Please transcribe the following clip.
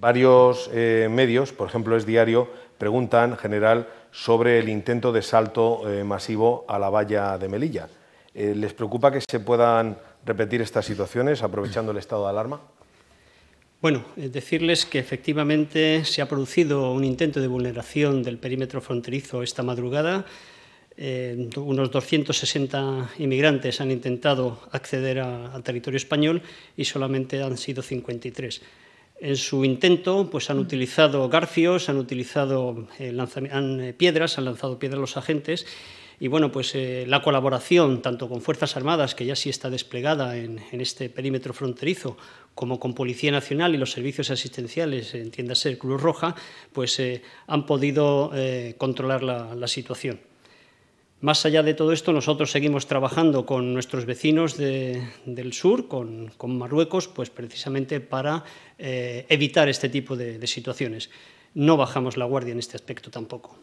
varios eh, medios, por ejemplo, es diario, preguntan, general, sobre el intento de salto eh, masivo a la valla de Melilla. Eh, ¿Les preocupa que se puedan repetir estas situaciones aprovechando el estado de alarma? Bueno, decirles que efectivamente se ha producido un intento de vulneración del perímetro fronterizo esta madrugada. unos 260 inmigrantes han intentado acceder al territorio español y solamente han sido 53. En su intento, pues han mm. utilizado garfios, han utilizado eh, eh, piedras, han lanzado piedras los agentes. Y bueno, pues eh, la colaboración tanto con Fuerzas Armadas, que ya sí está desplegada en, este perímetro fronterizo, como con Policía Nacional y los servicios asistenciales, ser Cruz Roja, pues han podido controlar la situación. Más allá de todo esto, nosotros seguimos trabajando con nuestros vecinos del sur, con, Marruecos, pues precisamente para eh, evitar este tipo de situaciones. No bajamos la guardia en este aspecto tampoco.